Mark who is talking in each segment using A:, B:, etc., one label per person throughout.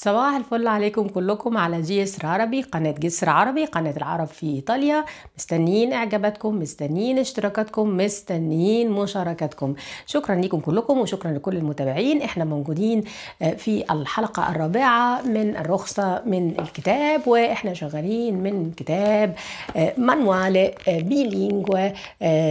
A: صباح الفل عليكم كلكم على جي عربي قناة جسر عربي قناة العرب في إيطاليا مستنيين إعجاباتكم مستنيين اشتراكاتكم مستنيين مشاركاتكم شكرا لكم كلكم وشكرا لكل المتابعين احنا موجودين آه، في الحلقة الرابعة من الرخصة من الكتاب واحنا شغالين من كتاب آه، مانوال آه، بيلينغو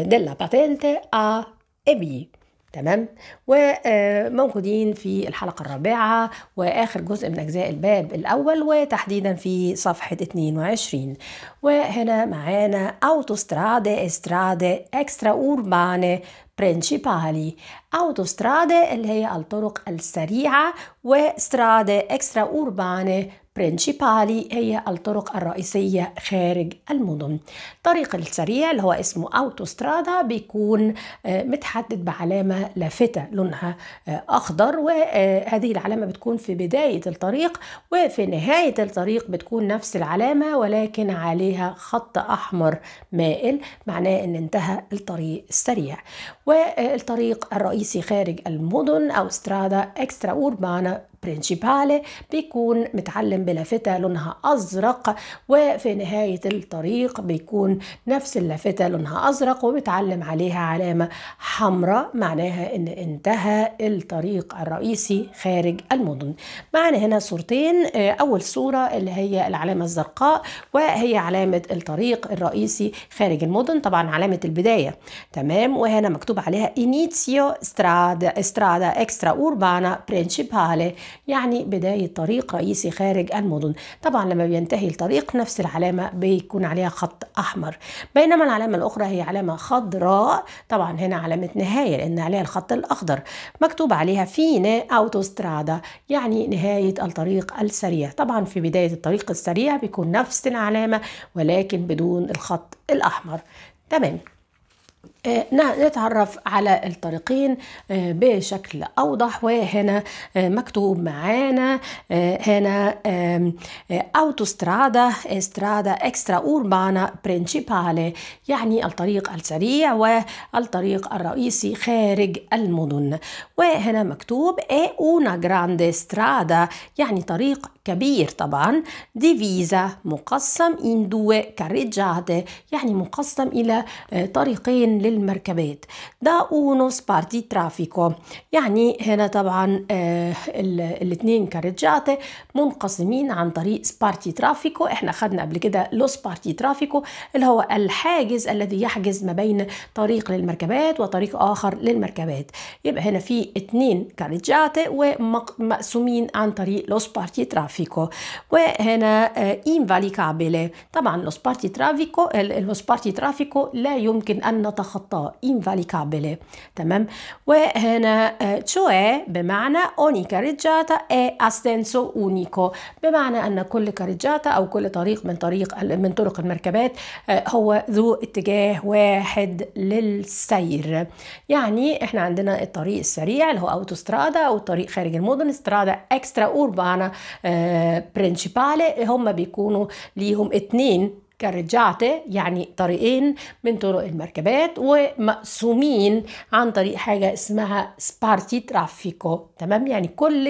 A: ديلا باتنت ا ابي تمام وموجودين في الحلقة الرابعة وآخر جزء من أجزاء الباب الأول وتحديدا في صفحة 22 وهنا معانا اوتوستراد استراد اكسترا أوربانة برينشيبالي أوتوسترادة اللي هي الطرق السريعة وسترادة إكسترا أوربانة برينشيبالي هي الطرق الرئيسية خارج المدن الطريق السريع اللي هو اسمه أوتوسترادا بيكون متحدد بعلامة لافتة لونها أخضر وهذه العلامة بتكون في بداية الطريق وفي نهاية الطريق بتكون نفس العلامة ولكن عليها خط أحمر مائل معناه أن انتهى الطريق السريع والطريق الرئيسي خارج المدن أو سترادا اكسترا أوربانا برينشيبالي بيكون متعلم بلافتة لونها أزرق وفي نهاية الطريق بيكون نفس اللافتة لونها أزرق ومتعلم عليها علامة حمراء معناها إن انتهى الطريق الرئيسي خارج المدن معنا هنا صورتين آه، أول صورة اللي هي العلامة الزرقاء وهي علامة الطريق الرئيسي خارج المدن طبعا علامة البداية تمام وهنا مكتوب عليها إنيتسيو سترادا سترادا إكسترا أوربانا برينشيبالي يعني بداية طريق رئيسي خارج المدن طبعا لما بينتهي الطريق نفس العلامة بيكون عليها خط أحمر بينما العلامة الأخرى هي علامة خضراء طبعا هنا علامة نهاية لأن عليها الخط الأخضر مكتوب عليها فينا أوتوسترادا يعني نهاية الطريق السريع طبعا في بداية الطريق السريع بيكون نفس العلامة ولكن بدون الخط الأحمر تمام آه، نتعرف على الطريقين آه، بشكل أوضح وهنا آه، مكتوب معانا هنا أوتوسترادا استرادا إكسترا أوربانا برينشيبالي يعني الطريق السريع والطريق الرئيسي خارج المدن وهنا مكتوب اي اونا جراندي استرادا يعني طريق كبير طبعا ديفيزا مقسم إن دو كاريجاتي يعني مقسم إلى آه، طريقين للمركبات دا اونو سبارتي ترافيكو يعني هنا طبعا آه، الاثنين كاريجاتي منقسمين عن طريق سبارتي ترافيكو احنا خدنا قبل كده لو سبارتي ترافيكو اللي هو الحاجز الذي يحجز ما بين طريق للمركبات وطريق آخر للمركبات يبقى هنا في اثنين كاريجاتي ومقسومين عن طريق لو سبارتي ترافيكو trafico وهنا eh, invalicabile طبعا lo sparti traffico lo sparti traffico لا يمكن أن نتخطاه invalicabile تمام وهنا eh, cioè بمعنى ogni carreggiata è a senso unico بمعنى أن كل كارجاتا أو كل طريق من طريق من طرق المركبات هو ذو اتجاه واحد للسير يعني احنا عندنا الطريق السريع اللي هو اوتوسترادا او الطريق خارج المدن استرادا اكسترا اوربانا برينشيبالي هم بيكونوا ليهم اتنين كارجاتي يعني طريقين من طرق المركبات ومقسومين عن طريق حاجة اسمها سبارتي ترافيكو تمام يعني كل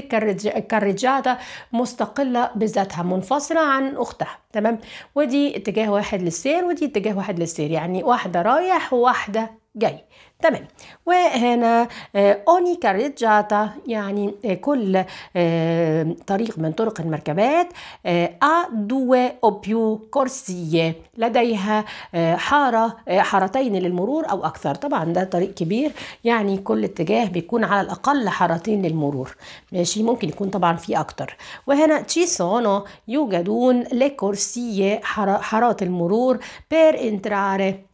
A: كارجاتا مستقلة بذاتها منفصلة عن أختها تمام ودي اتجاه واحد للسير ودي اتجاه واحد للسير يعني واحدة رايح وواحدة جاي تمام وهنا آه، اوني كاريجاتا يعني آه، كل آه، طريق من طرق المركبات ا دو او بيو كورسيه لديها حاره حارتين للمرور او اكثر طبعا ده طريق كبير يعني كل اتجاه بيكون على الاقل حارتين للمرور ماشي ممكن يكون طبعا في اكثر وهنا تشي سونو يوجدون لكورسيه حارات المرور بير انتراري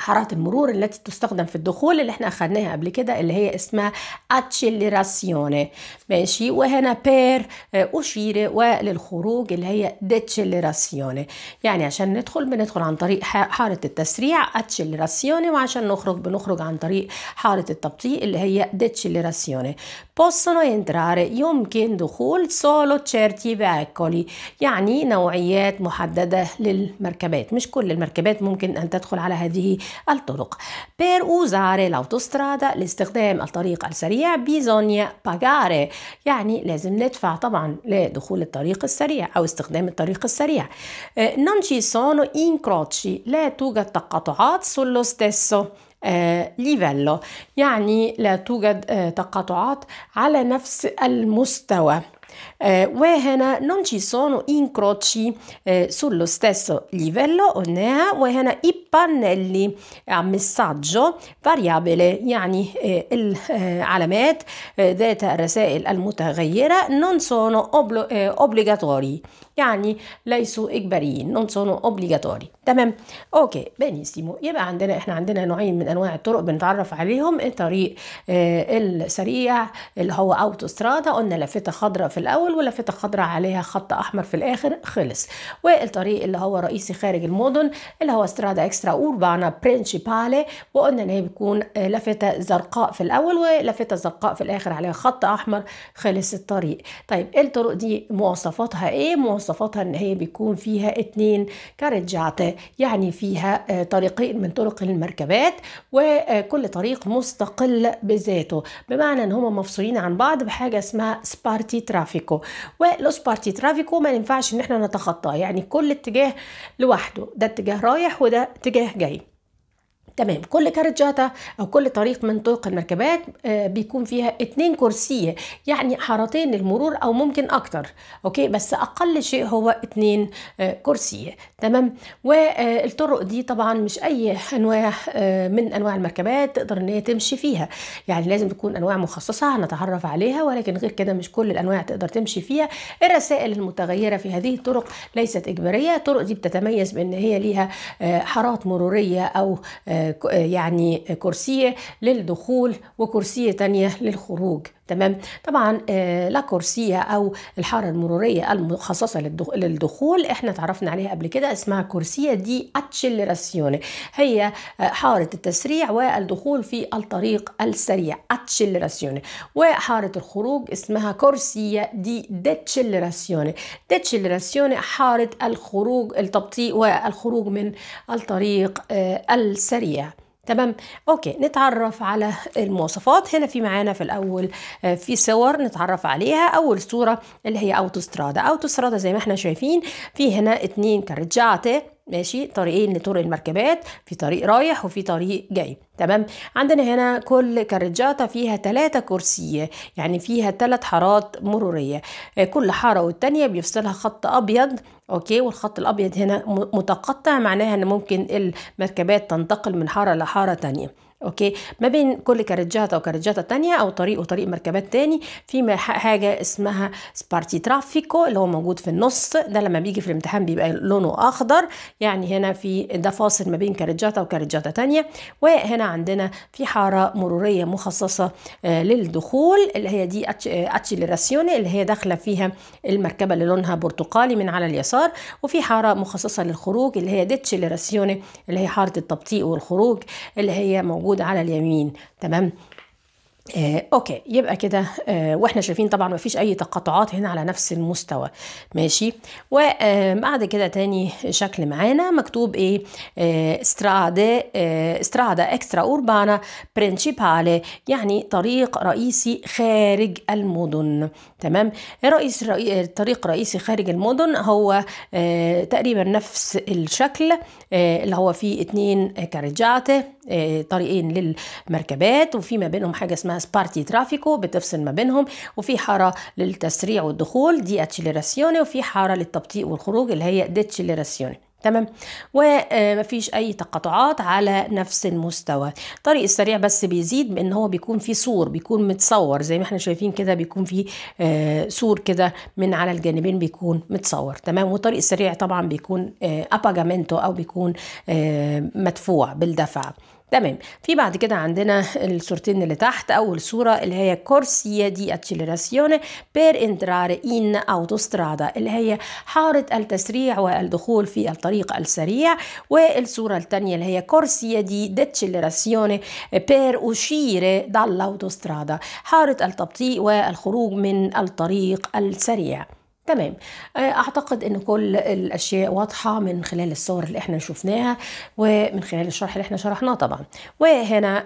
A: حارات المرور التي تستخدم في الدخول اللي احنا أخدناها قبل كده اللي هي اسمها اتشيليراسيوني ماشي وهنا بير آه، أشير وللخروج اللي هي ديتشيليراسيوني يعني عشان ندخل بندخل عن طريق حارة التسريع اتشيليراسيوني وعشان نخرج بنخرج عن طريق حارة التبطيء اللي هي ديتشيليراسيوني possono entrare يمكن دخول solo certi veicoli يعني نوعيات محددة للمركبات مش كل المركبات ممكن أن تدخل على هذه الطرق per usare l'autostrada لاستخدام الطريق السريع bisogna pagare يعني لازم ندفع طبعا لدخول الطريق السريع أو استخدام الطريق السريع آه، non سونو sono incroci لا توجد تقاطعات sullo stesso ليفيلو آه، يعني لا توجد آه، تقاطعات على نفس المستوى eh, Wehen non ci sono incroci eh, sullo stesso livello, onea Wehen i pannelli a messaggio variabile, يعني العلامات ذات الرسائل المتغيرة non sono obbligatori, يعني ليسوا إجباريين, non sono obbligatori. تمام؟ أوكي بنيسيمو يبقى عندنا إحنا عندنا نوعين من أنواع الطرق بنتعرف عليهم الطريق السريع اللي هو أوتوسترادا قلنا لافتة خضراء في الأول الاول ولافتة خضراء عليها خط احمر في الاخر خلص والطريق اللي هو رئيسي خارج المدن اللي هو استرادا اكسترا اوربانا برينشيبالي وقلنا ان هي بتكون آه، لافتة زرقاء في الاول ولافتة زرقاء في الاخر عليها خط احمر خلص الطريق طيب الطرق دي مواصفاتها ايه مواصفاتها ان هي بيكون فيها اتنين كارجات يعني فيها آه، طريقين من طرق المركبات وكل آه، طريق مستقل بذاته بمعنى ان هما مفصولين عن بعض بحاجه اسمها سبارتي ترافيكو اهو والسبارتي ترافيكو ما ينفعش ان احنا نتخطاه يعني كل اتجاه لوحده ده اتجاه رايح وده اتجاه جاي تمام كل كارجاتا او كل طريق من طرق المركبات آه، بيكون فيها اتنين كرسي يعني حارتين للمرور او ممكن اكتر اوكي بس اقل شيء هو اتنين آه، كرسي تمام والطرق آه، دي طبعا مش اي انواع من انواع المركبات تقدر ان هي تمشي فيها يعني لازم تكون انواع مخصصه هنتعرف عليها ولكن غير كده مش كل الانواع تقدر تمشي فيها الرسائل المتغيره في هذه الطرق ليست اجباريه الطرق دي بتتميز بان هي ليها حارات مروريه او آه، آه، يعني كرسية للدخول وكرسية تانية للخروج تمام طبعا آه، لا كورسية او الحارة المرورية المخصصة للدخول احنا تعرفنا عليها قبل كده اسمها كورسية دي اتشيلراسيون هي آه، حارة التسريع والدخول في الطريق السريع اتشيلراسيون وحارة الخروج اسمها كورسية دي ديتشيلراسيون ديتشيلراسيون حارة الخروج التبطيء والخروج من الطريق آه، السريع تمام اوكي نتعرف على المواصفات هنا في معانا في الاول آه، في صور نتعرف عليها اول صوره اللي هي اوتوسترادا اوتوسترادا زي ما احنا شايفين في هنا اتنين كارجاتي ماشي طريقين إيه؟ لطرق المركبات في طريق رايح وفي طريق جاي تمام عندنا هنا كل كارجاتا فيها ثلاثة كرسي يعني فيها ثلاث حارات مرورية آه، كل حارة والتانية بيفصلها خط أبيض اوكي والخط الابيض هنا متقطع معناها ان ممكن المركبات تنتقل من حاره لحاره تانية اوكي ما بين كل كارجاتا وكارجاتا تانية او طريق وطريق مركبات تاني في حاجه اسمها سبارتي ترافيكو اللي هو موجود في النص ده لما بيجي في الامتحان بيبقى لونه اخضر يعني هنا في ده فاصل ما بين كارجاتا وكارجاتا تانية وهنا عندنا في حاره مروريه مخصصه آه، للدخول اللي هي دي آه، اتشيليراسيون اللي هي داخله فيها المركبه اللي لونها برتقالي من على اليسار وفي حاره مخصصه للخروج اللي هي ديتشيليراسيون اللي هي حاره التبطيء والخروج اللي هي موجوده موجود على اليمين تمام آه، اوكي يبقى كده آه، واحنا شايفين طبعا مفيش اي تقاطعات هنا على نفس المستوى ماشي وبعد آه، كده تاني شكل معانا مكتوب ايه آه، استرادا آه، اكسترا اوربانا برينشيبالي يعني طريق رئيسي خارج المدن تمام رئيس رئي... الطريق رئيسي خارج المدن هو آه، تقريبا نفس الشكل آه، اللي هو فيه اتنين كارجاتي آه، طريقين للمركبات وفي ما بينهم حاجه اسمها سبارتي ترافيكو بتفصل ما بينهم وفي حاره للتسريع والدخول دي اتشيليراسيوني وفي حاره للتبطيء والخروج اللي هي ديتشيليراسيوني تمام ومفيش آه، اي تقاطعات على نفس المستوى الطريق السريع بس بيزيد بان هو بيكون في سور بيكون متصور زي ما احنا شايفين كده بيكون في آه، سور كده من على الجانبين بيكون متصور تمام والطريق السريع طبعا بيكون اباجامينتو اباجامنتو او بيكون مدفوع بالدفع تمام في بعد كده عندنا الصورتين اللي تحت اول صوره اللي هي كورسيا دي اتشيلراسيون بير انترار ان اوتوسترادا اللي هي حاره التسريع والدخول في الطريق السريع والصوره الثانيه اللي هي كورسيا دي ديتشيلراسيون بير اوشيري اوتوسترادا حاره التبطيء والخروج من الطريق السريع تمام آه، اعتقد ان كل الاشياء واضحه من خلال الصور اللي احنا شفناها ومن خلال الشرح اللي احنا شرحناه طبعا وهنا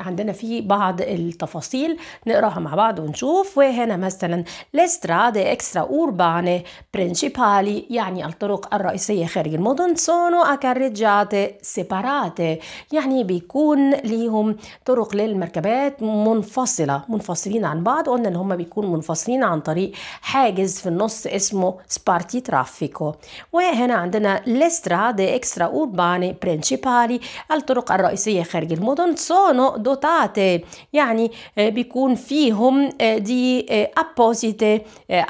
A: عندنا في بعض التفاصيل نقراها مع بعض ونشوف وهنا مثلا لاستراد اكسترا اورباني برينشيبالي يعني الطرق الرئيسيه خارج المدن سونو اكاريجاتي سيباراتي يعني بيكون ليهم طرق للمركبات منفصله منفصلين عن بعض قلنا ان هم بيكونوا منفصلين عن طريق حاجز في النص بوست اسمه سبارتي ترافيكو وهنا عندنا le extra urbane principali الطرق الرئيسية خارج المدن sono dotate يعني بيكون فيهم دي apposite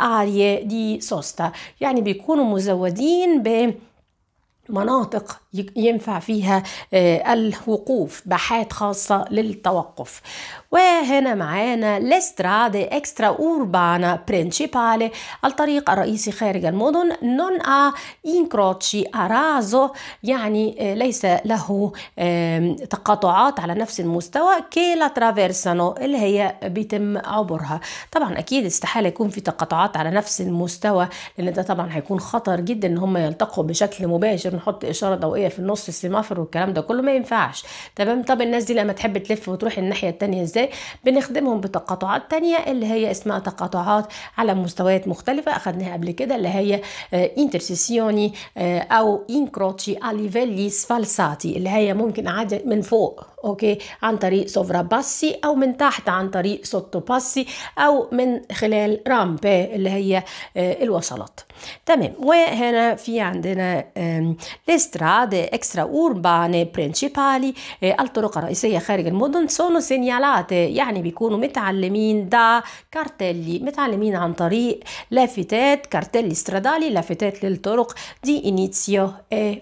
A: aree di sosta يعني بيكونوا مزودين ب مناطق ينفع فيها آه، الوقوف باحات خاصة للتوقف وهنا معانا لسترادي اكسترا اوربانا برينشيبالي الطريق الرئيسي خارج المدن نون ا انكروتشي ارازو يعني آه، ليس له تقاطعات على نفس المستوى كي لا ترافيرسانو اللي هي بيتم عبرها طبعا اكيد استحالة يكون في تقاطعات على نفس المستوى لان ده طبعا هيكون خطر جدا ان هم يلتقوا بشكل مباشر نحط اشاره ضوئيه في النص السيمافور والكلام ده كله ما ينفعش تمام طب الناس دي لما تحب تلف وتروح الناحيه التانية ازاي بنخدمهم بتقاطعات تانية اللي هي اسمها تقاطعات على مستويات مختلفه اخدناها قبل كده اللي هي انترسيسيوني آه، آه، او انكروتشي اليفيلي سفالساتي اللي هي ممكن اعدي من فوق اوكي عن طريق سوفراباسي او من تحت عن طريق سوتوباسي او من خلال رامبي اللي هي الوصلات تمام وهنا في عندنا لستراد اكسترا اوربان برينسيبالي الطرق الرئيسيه خارج المدن سونو سينيالات يعني بيكونوا متعلمين دا كارتيلي متعلمين عن طريق لافتات كارتيلي سترادالي لافتات للطرق دي انيتسيو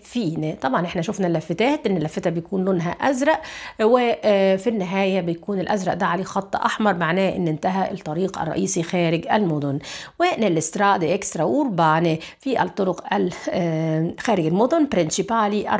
A: فيني طبعا احنا شفنا اللافتات ان اللافتة بيكون لونها ازرق وفي آه، النهاية بيكون الأزرق ده عليه خط أحمر معناه إن انتهى الطريق الرئيسي خارج المدن ونلسترادي إكسترا أورباني في الطرق آه، خارج المدن برينشيبالي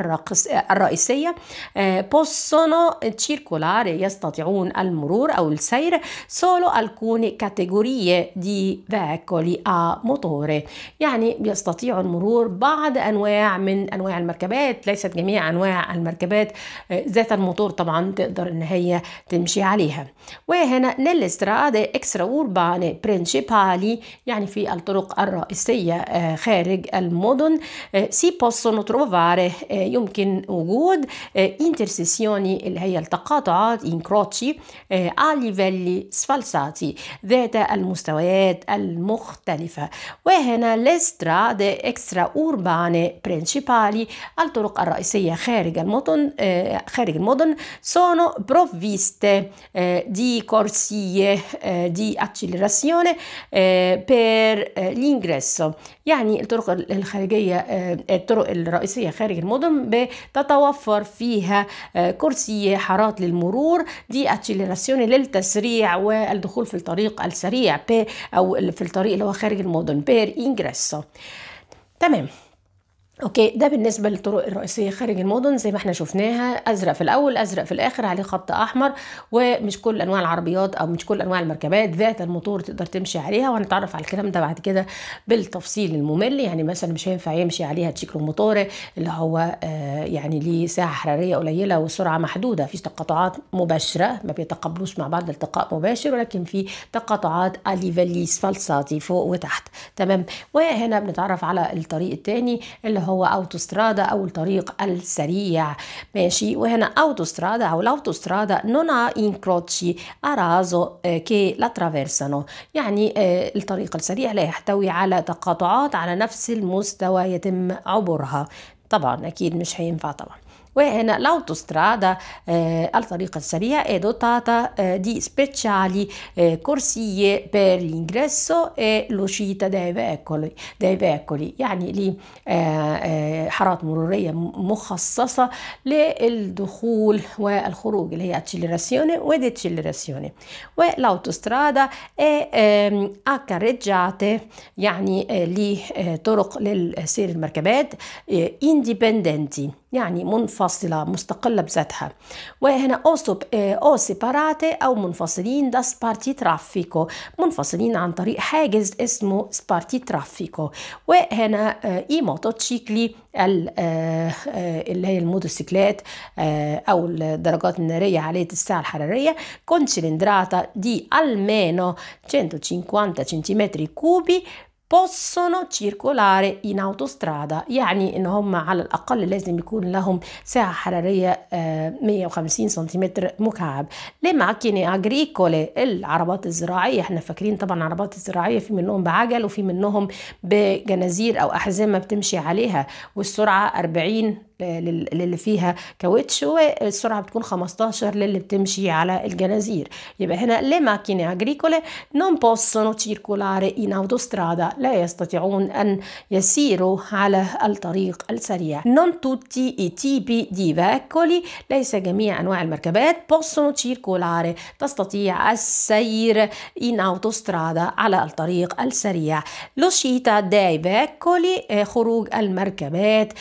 A: الرئيسية بوسونو آه، circolare يستطيعون المرور أو السير سولو alcune categorie دي فاكولي ا موتوري يعني يستطيع المرور بعض أنواع من أنواع المركبات ليست جميع أنواع المركبات ذات الموتور طبعا تقدر ان هي تمشي عليها وهنا اكسترا extraurbane principali يعني في الطرق الرئيسية آه، خارج المدن آه، سي possono trovare آه، يمكن وجود انترسيسيوني اللي هي التقاطعات incroci a livelli sfalsati ذات المستويات المختلفة وهنا le اكسترا extraurbane principali الطرق الرئيسية خارج المدن خارج المدن sono provviste eh, di corsie eh, di accelerazione eh, per l'ingresso. يعني الطرق الخارجية الطرق الرئيسية خارج المدن بتتوفر فيها كرسي حارات للمرور دي اتشيلراسيون للتسريع والدخول في الطريق السريع أو في الطريق اللي هو خارج المدن بير انجريسو تمام اوكي ده بالنسبه للطرق الرئيسيه خارج المدن زي ما احنا شفناها ازرق في الاول ازرق في الاخر عليه خط احمر ومش كل انواع العربيات او مش كل انواع المركبات ذات الموتور تقدر تمشي عليها وهنتعرف على الكلام ده بعد كده بالتفصيل الممل يعني مثلا مش هينفع يمشي عليها تشيكرو موتور اللي هو آه يعني ليه ساعه حراريه قليله وسرعه محدوده فيش تقاطعات مباشره ما بيتقابلوش مع بعض التقاء مباشر ولكن في تقاطعات اليفاليس فالساتي فوق وتحت تمام وهنا بنتعرف على الطريق الثاني اللي هو هو اوتوسترادا او الطريق السريع ماشي وهنا اوتوسترادا او الاوتوسترادا نونا انكروتشي ارازو آه، كي raso يعني آه، الطريق السريع لا يحتوي على تقاطعات على نفس المستوى يتم عبورها طبعا اكيد مش هينفع طبعا وهنا l'autostrada eh, al tariqa è dotata eh, di speciali eh, corsie per l'ingresso e l'uscita dei veicoli dei veicoli يعني لي حارات مرورية مخصصة للدخول والخروج اللي هي accelerazione و decelerazione والأوتوسترادا è a carreggiate يعني لطرق لسير المركبات indipendenti يعني منفصلة مستقلة بذاتها وهنا أوسب أو سيباراتي أو منفصلين دا سبارتي ترافيكو منفصلين عن طريق حاجز اسمه سبارتي ترافيكو وهنا آه، إي تشيكلي آه، آه، اللي هي الموتوسيكلات أو الدرجات النارية عالية الساعة الحرارية كون سلندراتا دي ألمانو 150 سنتيمتر كوبي possono circolare in autostrada يعني ان هم على الاقل لازم يكون لهم سعه حراريه 150 آه، سنتيمتر مكعب لماكيني ماكينه اجريكولي العربات الزراعيه احنا فاكرين طبعا عربات الزراعيه في منهم بعجل وفي منهم بجنازير او احزمه بتمشي عليها والسرعه 40 للي فيها كاوتش والسرعه بتكون 15 للي بتمشي على الجنازير يبقى هنا لي ماكيني اجريكولي نون بوسونو circolare ان اوتوسترادا لا يستطيعون ان يسيروا على الطريق السريع نون توتي اي تيبي دي فاكولي ليس جميع انواع المركبات بوسونو circolare تستطيع السير ان اوتوسترادا على الطريق السريع شيتا داي فاكولي خروج المركبات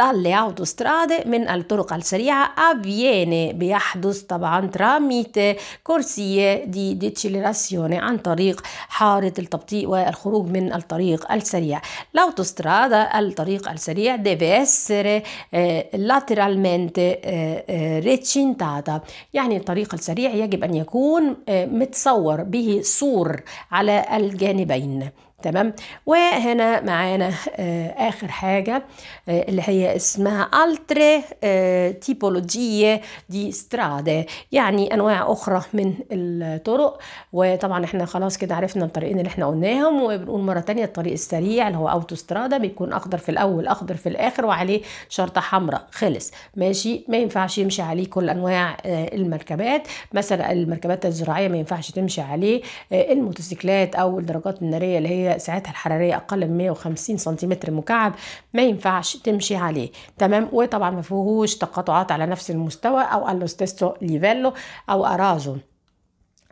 A: dalle autostrade من الطرق السريعة avviene بيحدث طبعا تراميت كرسية دي ديتشيليراسيوني عن طريق حارة التبطيء والخروج من الطريق السريع l'autostradة الطريق السريع deve essere eh, lateralmente eh, eh recintata يعني الطريق السريع يجب أن يكون eh, متصور به سور على الجانبين تمام وهنا معانا آه، اخر حاجه آه، اللي هي اسمها altre آه، tipologie دي strade يعني انواع اخرى من الطرق وطبعا احنا خلاص كده عرفنا الطريقين اللي احنا قلناهم وبنقول مره تانية الطريق السريع اللي هو سترادا بيكون اخضر في الاول اخضر في الاخر وعليه شرطه حمراء خلص ماشي ما ينفعش يمشي عليه كل انواع المركبات مثلا المركبات الزراعيه ما ينفعش تمشي عليه الموتوسيكلات او الدراجات الناريه اللي هي ساعتها الحرارية أقل من 150 سنتيمتر مكعب ما ينفعش تمشي عليه تمام وطبعا ما فيهوش تقاطعات على نفس المستوى أو ألوستيستو ليفيلو أو أرازون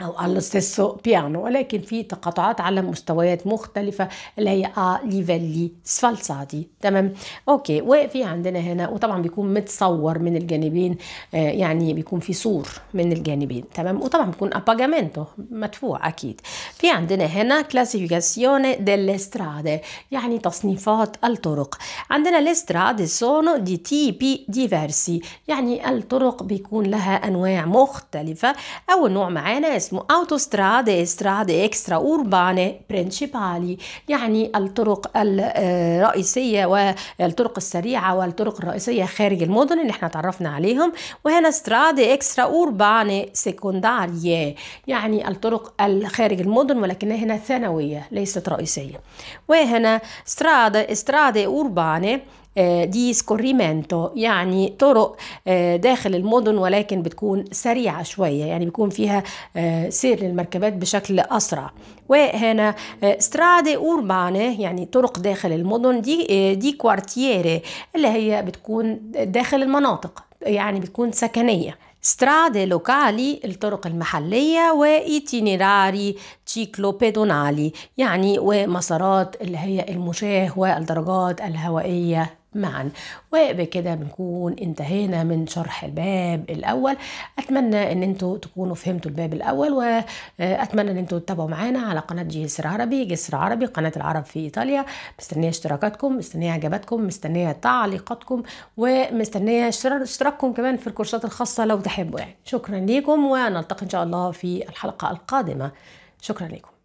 A: أو على الستيسو بيانو ولكن في تقاطعات على مستويات مختلفة اللي هي أ آه، ليفالي سفالساتي تمام أوكي وفي عندنا هنا وطبعا بيكون متصور من الجانبين آه، يعني بيكون في صور من الجانبين تمام وطبعا بيكون اباجامينتو مدفوع أكيد في عندنا هنا كلاسيفيكاسيوني ديلسترادة يعني تصنيفات الطرق عندنا الاستراد سونو دي تيبي ديفيرسي يعني الطرق بيكون لها أنواع مختلفة أول نوع معانا اسمه autostrade strade extraurbane principali يعني الطرق الرئيسية آه، والطرق السريعة والطرق الرئيسية خارج المدن اللي احنا تعرفنا عليهم وهنا strade extraurbane secondarie يعني الطرق خارج المدن ولكنها هنا ثانوية ليست رئيسية وهنا strade strade urbane آه، دي سكوريمنتو يعني طرق آه، داخل المدن ولكن بتكون سريعة شوية يعني بيكون فيها آه، سير للمركبات بشكل أسرع وهنا سترادي أوربانة يعني طرق داخل المدن دي دي كوارتيري اللي هي بتكون داخل المناطق يعني بتكون سكنية سترادي لوكالي الطرق المحلية وإيتينيراري تشيكلو بيدونالي يعني ومسارات اللي هي المشاة والدرجات الهوائية معا وبكده بنكون انتهينا من شرح الباب الاول اتمنى ان انتوا تكونوا فهمتوا الباب الاول واتمنى ان انتوا تتابعوا معانا على قناه جسر عربي جسر عربي قناه العرب في ايطاليا مستنيه اشتراكاتكم مستنيه اعجاباتكم مستنيه تعليقاتكم ومستنيه اشتراككم كمان في الكورسات الخاصه لو تحبوا يعني شكرا ليكم ونلتقي ان شاء الله في الحلقه القادمه شكرا لكم